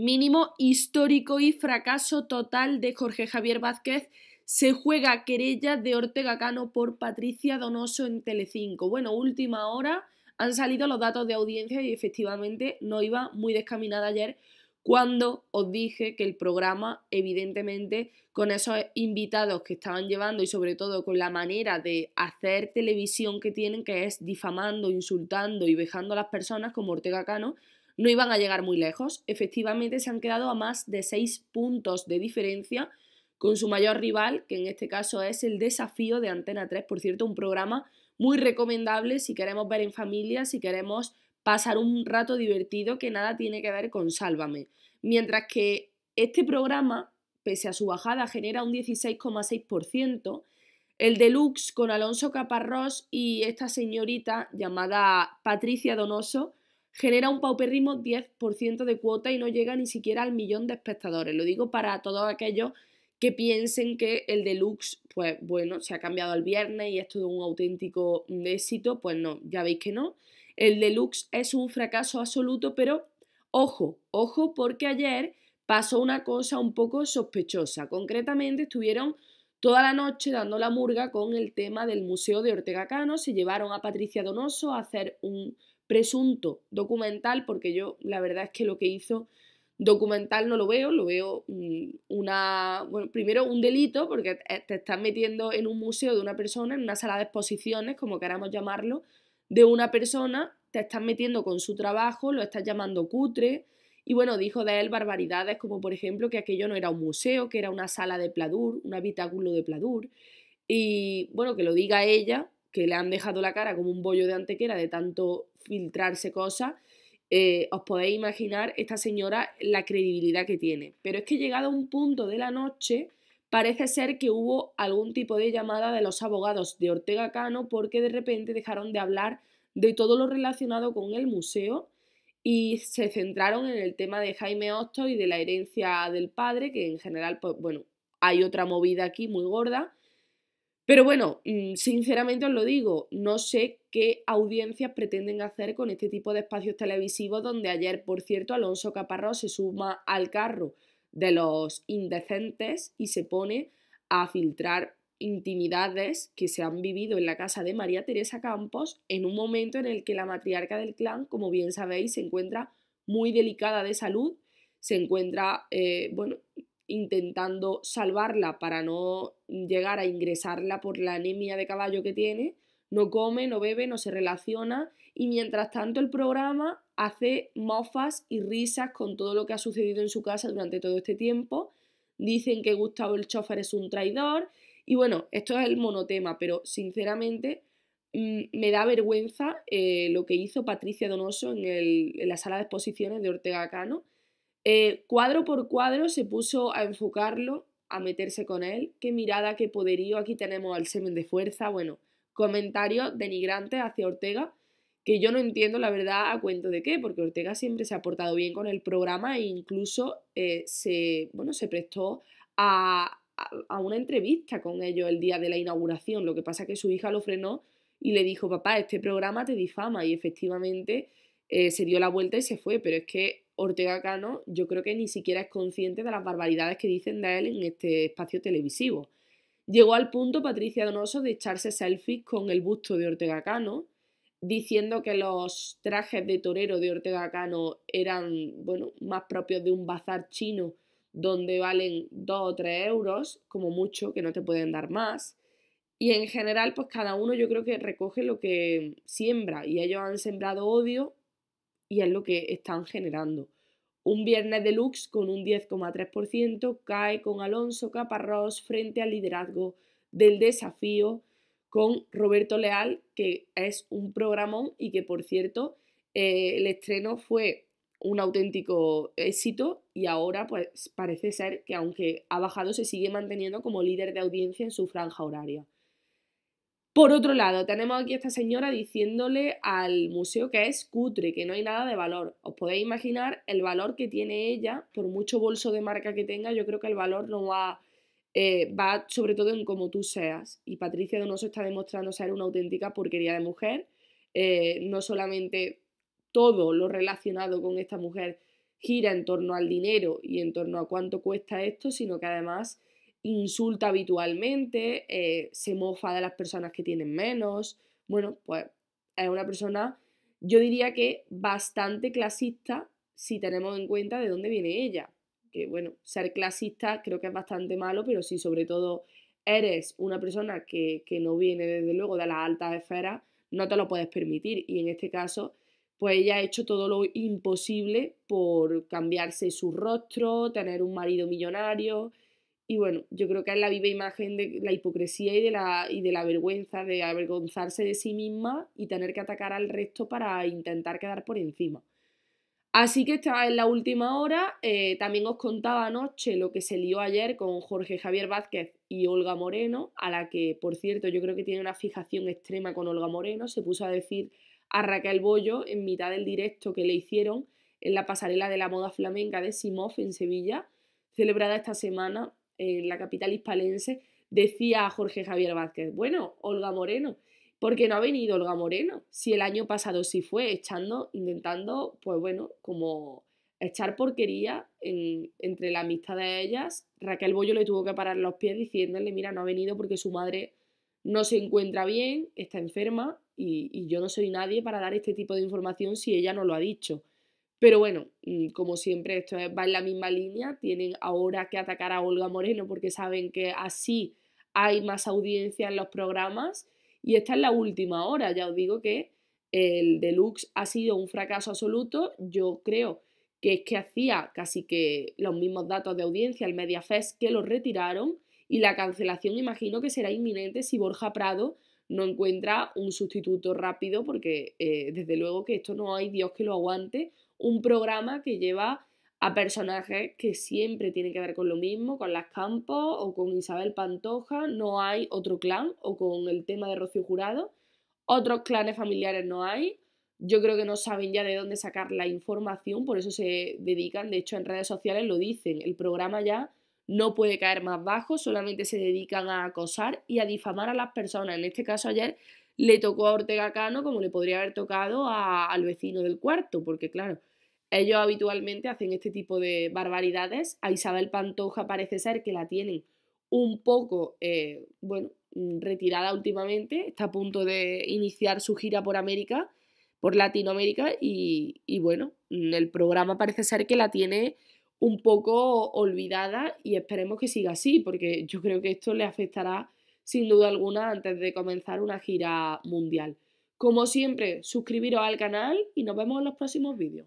mínimo histórico y fracaso total de Jorge Javier Vázquez, se juega querella de Ortega Cano por Patricia Donoso en Telecinco. Bueno, última hora, han salido los datos de audiencia y efectivamente no iba muy descaminada ayer cuando os dije que el programa, evidentemente, con esos invitados que estaban llevando y sobre todo con la manera de hacer televisión que tienen, que es difamando, insultando y vejando a las personas como Ortega Cano, no iban a llegar muy lejos. Efectivamente, se han quedado a más de seis puntos de diferencia con su mayor rival, que en este caso es el desafío de Antena 3, por cierto, un programa muy recomendable si queremos ver en familia, si queremos pasar un rato divertido que nada tiene que ver con Sálvame. Mientras que este programa, pese a su bajada, genera un 16,6%, el deluxe con Alonso Caparrós y esta señorita llamada Patricia Donoso, genera un paupérrimo 10% de cuota y no llega ni siquiera al millón de espectadores. Lo digo para todos aquellos que piensen que el deluxe, pues bueno, se ha cambiado al viernes y esto es un auténtico éxito, pues no, ya veis que no. El deluxe es un fracaso absoluto, pero ojo, ojo porque ayer pasó una cosa un poco sospechosa. Concretamente estuvieron Toda la noche dando la murga con el tema del Museo de Ortega Cano, se llevaron a Patricia Donoso a hacer un presunto documental, porque yo la verdad es que lo que hizo documental no lo veo, lo veo mm, una, bueno, primero un delito, porque te estás metiendo en un museo de una persona, en una sala de exposiciones, como queramos llamarlo, de una persona, te estás metiendo con su trabajo, lo estás llamando cutre, y bueno, dijo de él barbaridades como por ejemplo que aquello no era un museo, que era una sala de Pladur, un habitáculo de Pladur. Y bueno, que lo diga ella, que le han dejado la cara como un bollo de antequera de tanto filtrarse cosas, eh, os podéis imaginar esta señora la credibilidad que tiene. Pero es que llegado a un punto de la noche, parece ser que hubo algún tipo de llamada de los abogados de Ortega Cano porque de repente dejaron de hablar de todo lo relacionado con el museo y se centraron en el tema de Jaime Hosto y de la herencia del padre, que en general, pues bueno, hay otra movida aquí muy gorda. Pero bueno, mm, sinceramente os lo digo, no sé qué audiencias pretenden hacer con este tipo de espacios televisivos donde ayer, por cierto, Alonso Caparrós se suma al carro de los indecentes y se pone a filtrar intimidades que se han vivido en la casa de María Teresa Campos en un momento en el que la matriarca del clan, como bien sabéis, se encuentra muy delicada de salud, se encuentra, eh, bueno, intentando salvarla para no llegar a ingresarla por la anemia de caballo que tiene, no come, no bebe, no se relaciona y mientras tanto el programa hace mofas y risas con todo lo que ha sucedido en su casa durante todo este tiempo. Dicen que Gustavo el chofer es un traidor, y bueno, esto es el monotema, pero sinceramente mm, me da vergüenza eh, lo que hizo Patricia Donoso en, la sala de exposiciones de Ortega Cano. Eh, cuadro por cuadro se puso a enfocarlo, a meterse con él. Qué mirada, qué poderío. Aquí tenemos al semen de fuerza. Bueno, comentarios denigrantes hacia Ortega que yo no entiendo la verdad a cuento de qué, porque Ortega siempre se ha portado bien con el programa e incluso eh, se, bueno, se prestó a, a una entrevista con ellos el día de la inauguración. Lo que pasa es que su hija lo frenó y le dijo, papá, este programa te difama. Y efectivamente eh, se dio la vuelta y se fue. Pero es que Ortega Cano yo creo que ni siquiera es consciente de las barbaridades que dicen de él en este espacio televisivo. Llegó al punto Patricia Donoso de echarse selfies con el busto de Ortega Cano, diciendo que los trajes de torero de Ortega Cano eran, bueno, más propios de un bazar chino donde valen 2 o 3 euros, como mucho, que no te pueden dar más. Y en general, pues cada uno yo creo que recoge lo que siembra y ellos han sembrado odio y es lo que están generando. Un viernes deluxe con un 10,3% cae con Alonso Caparrós frente al liderazgo del desafío con Roberto Leal, que es un programón y que por cierto eh, el estreno fue un auténtico éxito y ahora pues parece ser que aunque ha bajado se sigue manteniendo como líder de audiencia en su franja horaria. Por otro lado, tenemos aquí a esta señora diciéndole al museo que es cutre, que no hay nada de valor. Os podéis imaginar el valor que tiene ella, por mucho bolso de marca que tenga, yo creo que el valor no va, eh, va sobre todo en cómo tú seas. Y Patricia Donoso está demostrando ser una auténtica porquería de mujer, eh, no solamente todo lo relacionado con esta mujer gira en torno al dinero y en torno a cuánto cuesta esto, sino que además insulta habitualmente, eh, se mofa de las personas que tienen menos. Bueno, pues es una persona, yo diría que bastante clasista si tenemos en cuenta de dónde viene ella. Que bueno, ser clasista creo que es bastante malo, pero si sobre todo eres una persona que, que no viene desde luego de las altas esferas, no te lo puedes permitir. Y en este caso, pues ella ha hecho todo lo imposible por cambiarse su rostro, tener un marido millonario. Y bueno, yo creo que es la viva imagen de la hipocresía y de la, de la vergüenza, de avergonzarse de sí misma y tener que atacar al resto para intentar quedar por encima. Así que esta en la última hora. Eh, también os contaba anoche lo que se lió ayer con Jorge Javier Vázquez y Olga Moreno, a la que, por cierto, yo creo que tiene una fijación extrema con Olga Moreno. Se puso a decir a Raquel Bollo en mitad del directo que le hicieron en la pasarela de la moda flamenca de Simof en Sevilla, celebrada esta semana en la capital hispalense, decía a Jorge Javier Vázquez, bueno, Olga Moreno, ¿por qué no ha venido Olga Moreno? Si el año pasado sí fue, echando, intentando, pues bueno, como echar porquería entre la amistad de ellas. Raquel Bollo le tuvo que parar los pies diciéndole, mira, no ha venido porque su madre no se encuentra bien, está enferma y, yo no soy nadie para dar este tipo de información si ella no lo ha dicho. Pero bueno, mm, como siempre, esto va en la misma línea. Tienen ahora que atacar a Olga Moreno porque saben que así hay más audiencia en los programas. Y esta es la última hora. Ya os digo que el deluxe ha sido un fracaso absoluto. Yo creo que es que hacía casi que los mismos datos de audiencia el MediaFest que los retiraron. Y la cancelación imagino que será inminente si Borja Prado no encuentra un sustituto rápido porque eh, desde luego que esto no hay Dios que lo aguante. Un programa que lleva a personajes que siempre tienen que ver con lo mismo, con las Campos o con Isabel Pantoja, no hay otro clan o con el tema de Rocío Jurado, otros clanes familiares no hay. Yo creo que no saben ya de dónde sacar la información, por eso se dedican, de hecho en redes sociales lo dicen, el programa ya no puede caer más bajo, solamente se dedican a acosar y a difamar a las personas. En este caso ayer le tocó a Ortega Cano como le podría haber tocado al vecino del cuarto, porque claro, ellos habitualmente hacen este tipo de barbaridades. A Isabel Pantoja parece ser que la tienen un poco, eh, bueno, retirada últimamente, está a punto de iniciar su gira por América, por Latinoamérica, y bueno, el programa parece ser que la tiene un poco olvidada y esperemos que siga así, porque yo creo que esto le afectará sin duda alguna antes de comenzar una gira mundial. Como siempre, suscribiros al canal y nos vemos en los próximos vídeos.